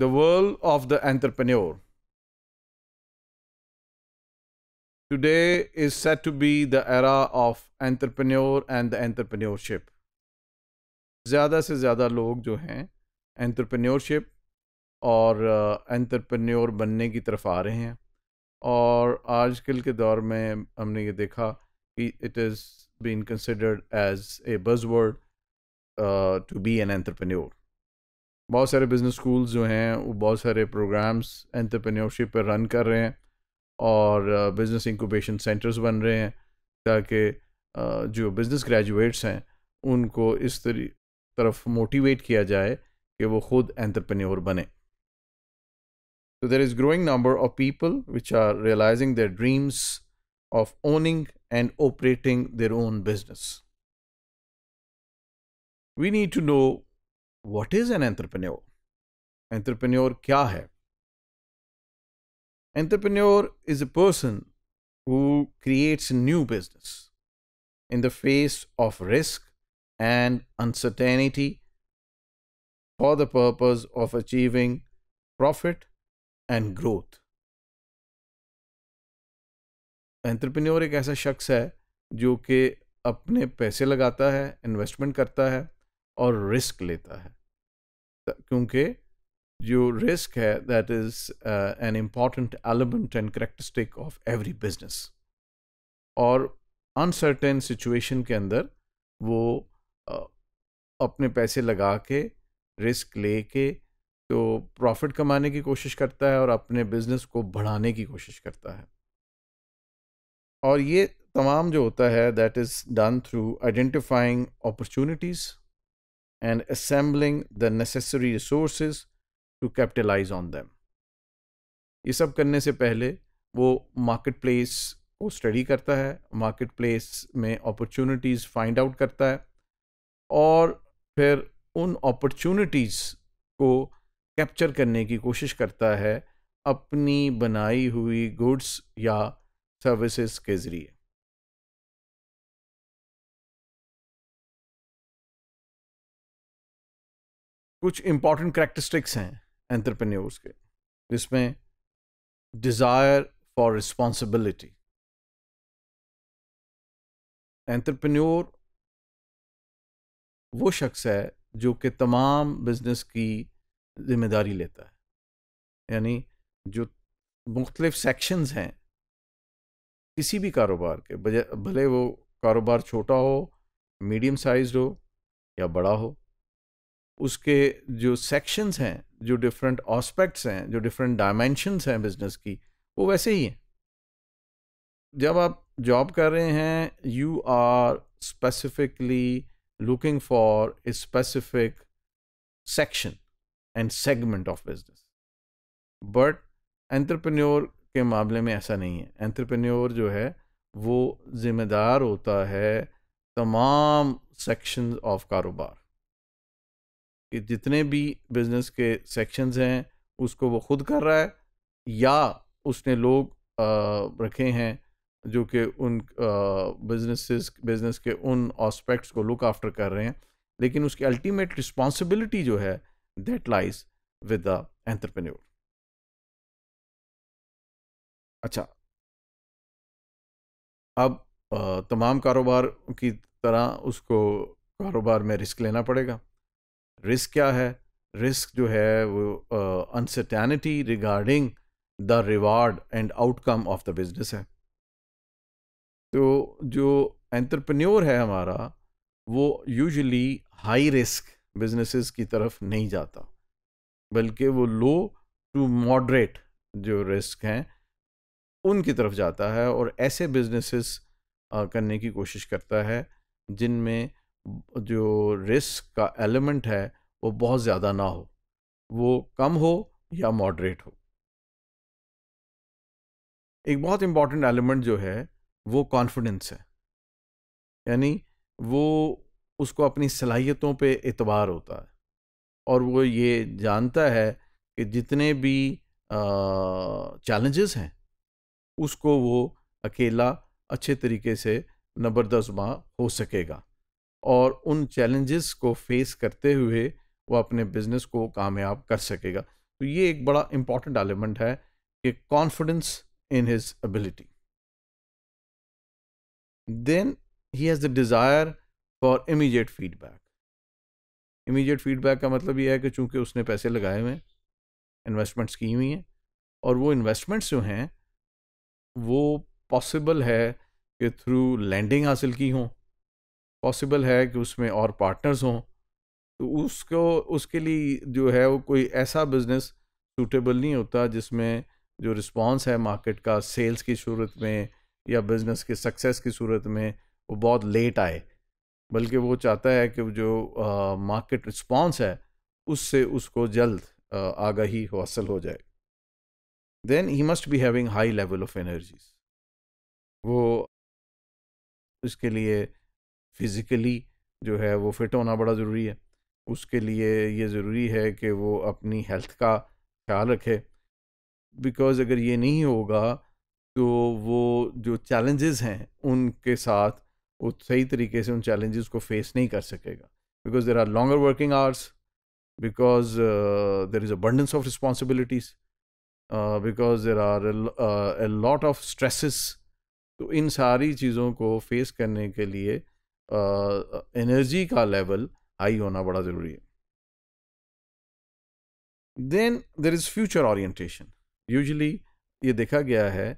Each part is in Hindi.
The world of the entrepreneur. Today is said to be the era of entrepreneur and the entrepreneurship. ज़्यादा से ज़्यादा लोग जो हैं entrepreneurship और entrepreneur बनने की तरफ आ रहे हैं और आजकल के दौर में हमने ये देखा कि is is considered as a buzzword uh, to be an entrepreneur. बहुत सारे बिज़नेस स्कूल्स जो हैं वो बहुत सारे प्रोग्राम्स एंटरप्रेन्योरशिप पर रन कर रहे हैं और बिज़नेस इंक्यूबेशन सेंटर्स बन रहे हैं ताकि uh, जो बिज़नेस ग्रेजुएट्स हैं उनको इस तरफ मोटिवेट किया जाए कि वो खुद एंटरप्रेन्योर बने तो there is growing number of people which are realising their dreams of owning and operating their own business we need to know what is an entrepreneur entrepreneur क्या है entrepreneur is a person who creates new business in the face of risk and uncertainty for the purpose of achieving profit and growth entrepreneur एक ऐसा शख्स है जो कि अपने पैसे लगाता है इन्वेस्टमेंट करता है और रिस्क लेता है क्योंकि जो रिस्क है that is an important element and characteristic of every business और अनसर्टेन सिचुएशन के अंदर वो uh, अपने पैसे लगा के रिस्क ले के तो प्रॉफिट कमाने की कोशिश करता है और अपने बिजनेस को बढ़ाने की कोशिश करता है और ये तमाम जो होता है that is done through identifying opportunities and assembling the necessary resources to capitalize on them. ये सब करने से पहले वो मार्केट प्लेस को स्टडी करता है मार्केट प्लेस में अपॉर्चुनिटीज़ फाइंड आउट करता है और फिर उन अपॉर्चुनिटीज़ को कैप्चर करने की कोशिश करता है अपनी बनाई हुई गुड्स या सर्विसेज के ज़रिए कुछ इंपॉर्टेंट करेक्टरिस्टिक्स हैं एंटरप्रेन्योर्स के जिसमें डिज़ायर फॉर रिस्पॉन्सिबिलिटी एंटरप्रेन्योर वो शख्स है जो कि तमाम बिजनेस की जिम्मेदारी लेता है यानी जो मुख्तलिफ सेक्शंस हैं किसी भी कारोबार के भले वो कारोबार छोटा हो मीडियम साइज हो या बड़ा हो उसके जो सेक्शंस हैं जो डिफरेंट ऑस्पेक्ट्स हैं जो डिफरेंट डायमेंशंस हैं बिजनेस की वो वैसे ही हैं जब आप जॉब कर रहे हैं you are specifically looking for a specific section and segment of business but entrepreneur के मामले में ऐसा नहीं है एंट्रप्रेन्योर जो है वो जिम्मेदार होता है तमाम सेक्शंस ऑफ कारोबार कि जितने भी बिजनेस के सेक्शंस हैं उसको वो खुद कर रहा है या उसने लोग आ, रखे हैं जो कि उन बिजनेसेस बिजनेस के उन ऑस्पेक्ट्स को लुक आफ्टर कर रहे हैं लेकिन उसकी अल्टीमेट रिस्पॉन्सिबिलिटी जो है that lies with the entrepreneur अच्छा अब आ, तमाम कारोबार की तरह उसको कारोबार में रिस्क लेना पड़ेगा रिस्क क्या है रिस्क जो है वो uncertainty regarding the reward and outcome of the business है तो जो एंटरप्रेन्योर है हमारा वो यूजुअली हाई रिस्क बिजनेसेस की तरफ नहीं जाता बल्कि वो लो टू मॉडरेट जो रिस्क हैं उनकी तरफ जाता है और ऐसे बिजनेसेस करने की कोशिश करता है जिनमें जो रिस्क का एलिमेंट है वो बहुत ज़्यादा ना हो वो कम हो या मॉडरेट हो एक बहुत इम्पॉर्टेंट एलिमेंट जो है वो कॉन्फिडेंस है यानी वो उसको अपनी सलाहियतों पे एतबार होता है और वो ये जानता है कि जितने भी चैलेंजेस हैं उसको वो अकेला अच्छे तरीके से माँ हो सकेगा और उन चैलेंजेस को फेस करते हुए वो अपने बिजनेस को कामयाब कर सकेगा तो ये एक बड़ा इम्पॉर्टेंट एलिमेंट है कि confidence in his ability then he has the desire for immediate feedback immediate feedback का मतलब ये है कि चूंकि उसने पैसे लगाए हुए हैं इन्वेस्टमेंट्स की हुई हैं और वो इन्वेस्टमेंट्स जो हैं वो पॉसिबल है कि थ्रू लैंडिंग हासिल की हों पॉसिबल है कि उसमें और पार्टनर्स हों तो उसको उसके लिए जो है वो कोई ऐसा बिज़नेस सूटेबल नहीं होता जिसमें जो रिस्पांस है मार्केट का सेल्स की सूरत में या बिज़नेस के सक्सेस की सूरत में वो बहुत लेट आए बल्कि वो चाहता है कि जो मार्केट रिस्पांस है उससे उसको जल्द आगाही हासिल हो जाए then he must be having high level of energies वो इसके लिए फिज़िकली जो है वो फिट होना बड़ा ज़रूरी है उसके लिए ये ज़रूरी है कि वो अपनी हेल्थ का ख्याल रखे बिकॉज़ अगर ये नहीं होगा तो वो जो चैलेंजेस हैं उनके साथ वो सही तरीके से उन चैलेंजेस को फेस नहीं कर सकेगा because there are longer working hours because there is abundance of responsibilities because there are lot of stresses तो इन सारी चीज़ों को फेस करने के लिए एनर्जी का लेवल हाई होना बड़ा ज़रूरी है then there is future orientation usually ये देखा गया है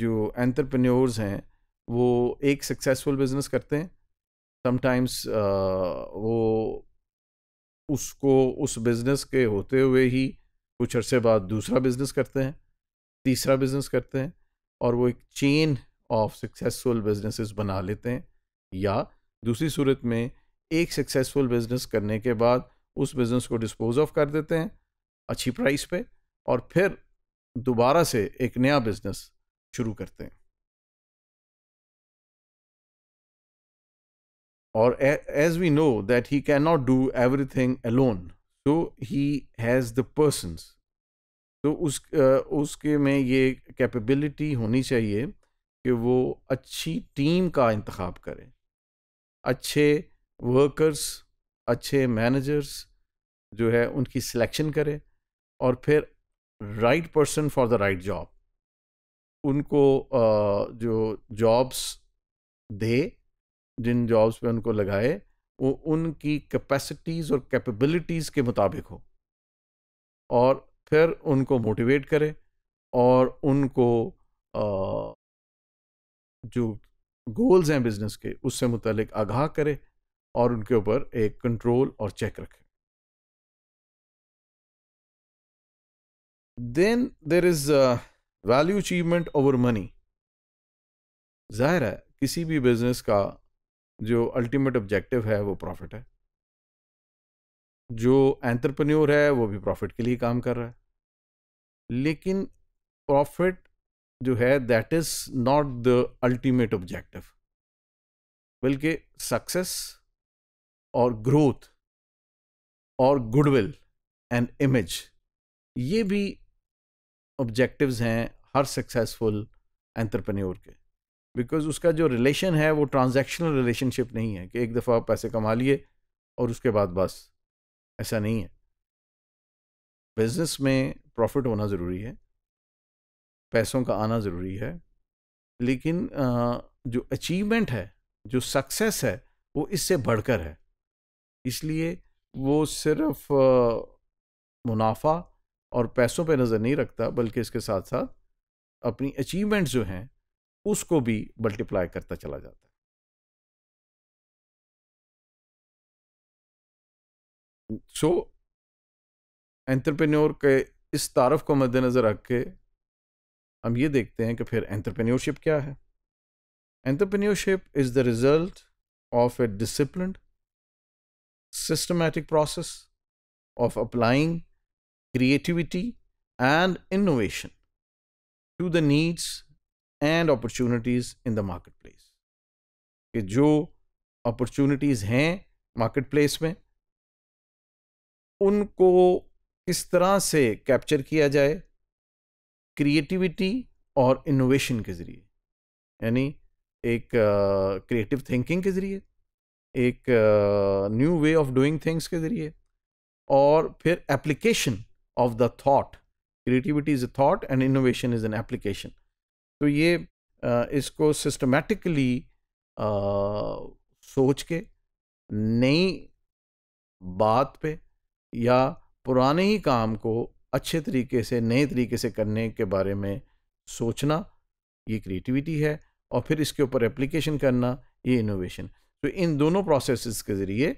जो एंटरप्रेन्योर्स हैं वो एक सक्सेसफुल बिजनेस करते हैं समटाइम्स वो उसको उस बिज़नेस के होते हुए ही कुछ अरसे बाद दूसरा बिज़नेस करते हैं तीसरा बिज़नेस करते हैं और वो एक चेन ऑफ सक्सेसफुल बिजनेसेस बना लेते हैं या दूसरी सूरत में एक सक्सेसफुल बिज़नेस करने के बाद उस बिज़नेस को डिस्पोज ऑफ कर देते हैं अच्छी प्राइस पे और फिर दोबारा से एक नया बिज़नेस शुरू करते हैं और as we know that he can not do everything alone so he has the persons तो उस उसके में ये कैपेबिलिटी होनी चाहिए कि वो अच्छी टीम का इंतखब करें अच्छे वर्कर्स अच्छे मैनेजर्स जो है उनकी सिलेक्शन करें और फिर right person for the right job उनको जो जॉब्स दे जिन जॉब्स पे उनको लगाए वो उनकी कैपेसिटीज़ और कैपेबिलिटीज़ के मुताबिक हो और फिर उनको मोटिवेट करें और उनको जो गोल्स हैं बिजनेस के उससे मुतलिक आगाह करें और उनके ऊपर एक कंट्रोल और चेक रखें then there is value achievement over money जाहिर है किसी भी बिजनेस का जो अल्टीमेट ऑब्जेक्टिव है वो प्रॉफिट है जो एंटरप्रेन्योर है वो भी प्रॉफिट के लिए काम कर रहा है लेकिन प्रॉफिट जो है that is not the ultimate objective बल्कि सक्सेस और ग्रोथ और गुडविल एंड इमेज ये भी ऑब्जेक्टिव्स हैं हर सक्सेसफुल एंटरप्रेन्योर के बिकॉज उसका जो रिलेशन है वो ट्रांजैक्शनल रिलेशनशिप नहीं है कि एक दफ़ा आप पैसे कमा लिए और उसके बाद बस ऐसा नहीं है बिजनेस में प्रॉफिट होना ज़रूरी है पैसों का आना ज़रूरी है लेकिन जो अचीवमेंट है जो सक्सेस है वो इससे बढ़कर है इसलिए वो सिर्फ मुनाफा और पैसों पे नज़र नहीं रखता बल्कि इसके साथ साथ अपनी अचीवमेंट्स जो हैं उसको भी मल्टीप्लाई करता चला जाता है सो so, एंटरप्रेन्योर के इस तारफ को मद्देनज़र रख के हम ये देखते हैं कि फिर एंट्रप्रेन्योरशिप क्या है entrepreneurship is the result of a discipline systematic process of applying creativity and innovation to the needs and opportunities in the market place कि जो अपॉर्चुनिटीज़ हैं मार्केट प्लेस में उनको किस तरह से कैप्चर किया जाए क्रिएटिविटी और इनोवेशन के ज़रिए यानी एक क्रिएटिव थिंकिंग के ज़रिए एक new way of doing things के ज़रिए और फिर application of the thought creativity is a thought and innovation is an application तो ये uh, इसको सिस्टमेटिकली uh, सोच के नई बात पे या पुराने ही काम को अच्छे तरीके से नए तरीके से करने के बारे में सोचना ये क्रिएटिविटी है और फिर इसके ऊपर एप्लीकेशन करना ये इनोवेशन तो इन दोनों प्रोसेस के ज़रिए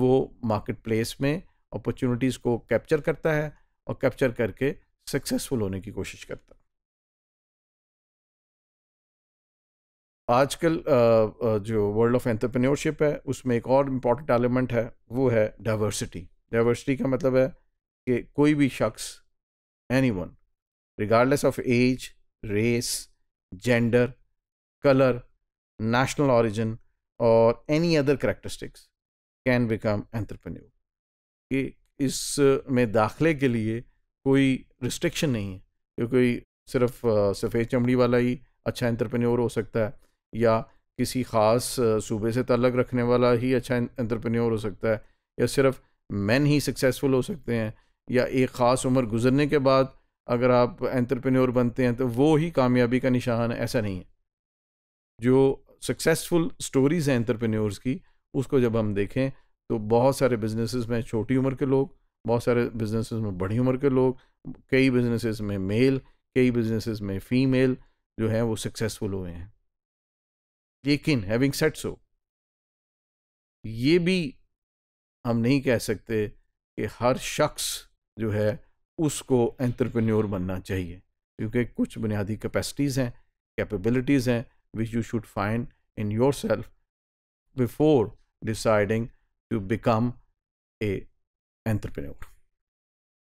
वो मार्केट प्लेस में अपॉर्चुनिटीज़ को कैप्चर करता है और कैप्चर करके सक्सेसफुल होने की कोशिश करता है आजकल जो वर्ल्ड ऑफ एंटरप्रेन्योरशिप है उसमें एक और इम्पॉर्टेंट एलिमेंट है वो है डाइवर्सिटी डाइवर्सिटी का मतलब है कि कोई भी शख्स anyone regardless of age race gender colour national origin और any other characteristics can become entrepreneur कि इस uh, में दाखिले के लिए कोई रिस्ट्रिक्शन नहीं है कि कोई सिर्फ uh, सफ़ेद चमड़ी वाला ही अच्छा एंटरप्रेन्योर हो सकता है या किसी ख़ास uh, सूबे से तल्लक रखने वाला ही अच्छा एंटरप्रेन्योर हो सकता है या सिर्फ मैन ही सक्सेसफुल हो सकते हैं या एक ख़ास उम्र गुजरने के बाद अगर आप एंट्रप्रेन्योर बनते हैं तो वो ही कामयाबी का निशान है ऐसा नहीं है जो सक्सेसफुल स्टोरीज़ हैं एंट्रप्रेन्योर्स की उसको जब हम देखें तो बहुत सारे बिजनेसेस में छोटी उम्र के लोग बहुत सारे बिजनेसेस में बड़ी उम्र के लोग कई बिजनेसेस में मेल कई बिजनेसेस में फीमेल जो हैं वो सक्सेसफुल हुए हैं लेकिन हैविंग सेट सो ये भी हम नहीं कह सकते कि हर शख्स जो है उसको एंटरप्रेन्योर बनना चाहिए क्योंकि कुछ बुनियादी कैपेसिटीज़ हैं कैपेबिलिटीज़ हैं which you should find in yourself before deciding to become a entrepreneur